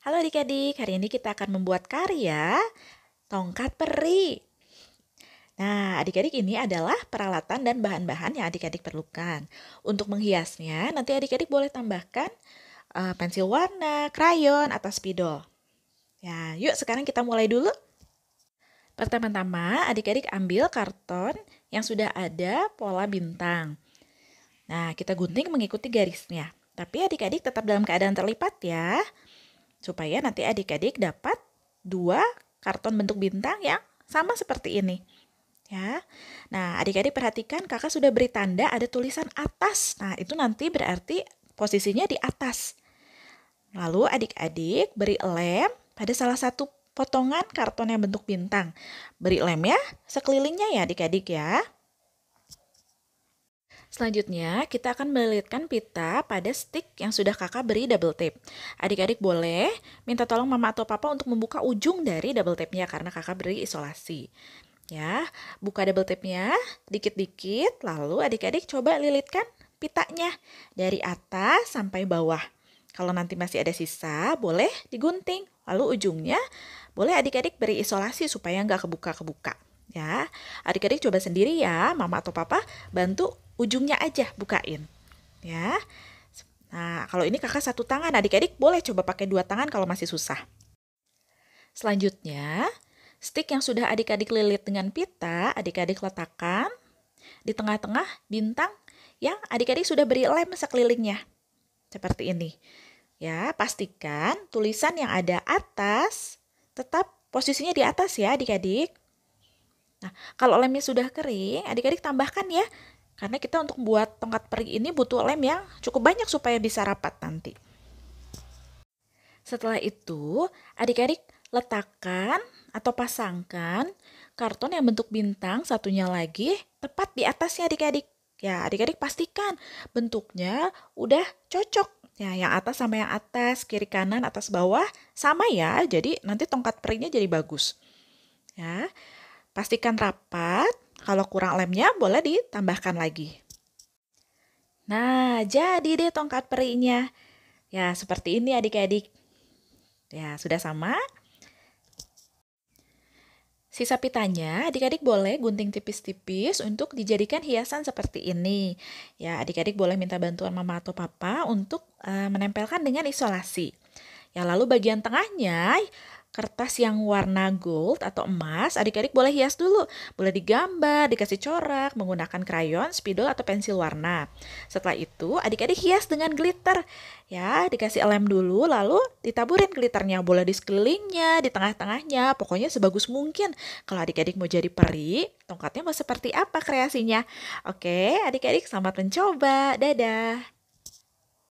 Halo adik-adik, hari ini kita akan membuat karya tongkat peri. Nah, adik-adik ini adalah peralatan dan bahan-bahan yang adik-adik perlukan. Untuk menghiasnya, nanti adik-adik boleh tambahkan uh, pensil warna, krayon, atau spidol. Ya, yuk sekarang kita mulai dulu. Pertama-tama, adik-adik ambil karton yang sudah ada pola bintang. Nah, kita gunting mengikuti garisnya. Tapi adik-adik tetap dalam keadaan terlipat ya supaya nanti adik-adik dapat dua karton bentuk bintang yang sama seperti ini. Ya. Nah, adik-adik perhatikan kakak sudah beri tanda ada tulisan atas. Nah, itu nanti berarti posisinya di atas. Lalu adik-adik beri lem pada salah satu potongan karton yang bentuk bintang. Beri lem ya, sekelilingnya ya adik-adik ya. Selanjutnya, kita akan melilitkan pita pada stick yang sudah kakak beri double tape. Adik-adik boleh minta tolong mama atau papa untuk membuka ujung dari double tape-nya karena kakak beri isolasi. Ya, buka double tape-nya dikit-dikit, lalu adik-adik coba lilitkan pitanya dari atas sampai bawah. Kalau nanti masih ada sisa, boleh digunting. Lalu ujungnya boleh adik-adik beri isolasi supaya nggak kebuka-kebuka. Ya, adik-adik coba sendiri ya, mama atau papa bantu ujungnya aja bukain ya nah kalau ini kakak satu tangan adik-adik boleh coba pakai dua tangan kalau masih susah selanjutnya stick yang sudah adik-adik lilit dengan pita adik-adik letakkan di tengah-tengah bintang yang adik-adik sudah beri lem sekelilingnya seperti ini ya pastikan tulisan yang ada atas tetap posisinya di atas ya adik-adik Nah, kalau lemnya sudah kering, adik-adik tambahkan ya karena kita untuk buat tongkat pergi ini butuh lem yang cukup banyak supaya bisa rapat nanti. Setelah itu, adik-adik letakkan atau pasangkan karton yang bentuk bintang satunya lagi tepat di atasnya adik-adik. Ya, adik-adik pastikan bentuknya udah cocok. Ya, yang atas sama yang atas, kiri kanan, atas bawah sama ya. Jadi nanti tongkat perinya jadi bagus. Ya. Pastikan rapat kalau kurang lemnya boleh ditambahkan lagi. Nah, jadi deh tongkat perinya. Ya, seperti ini adik-adik. Ya, sudah sama. Sisa pitanya adik-adik boleh gunting tipis-tipis untuk dijadikan hiasan seperti ini. Ya, adik-adik boleh minta bantuan mama atau papa untuk uh, menempelkan dengan isolasi. Ya, lalu bagian tengahnya kertas yang warna gold atau emas, adik-adik boleh hias dulu. Boleh digambar, dikasih corak, menggunakan krayon, spidol, atau pensil warna. Setelah itu, adik-adik hias dengan glitter. Ya, dikasih lem dulu, lalu ditaburin glitternya. Boleh di sekelilingnya, di tengah-tengahnya, pokoknya sebagus mungkin. Kalau adik-adik mau jadi peri, tongkatnya mau seperti apa kreasinya? Oke, adik-adik selamat mencoba. Dadah!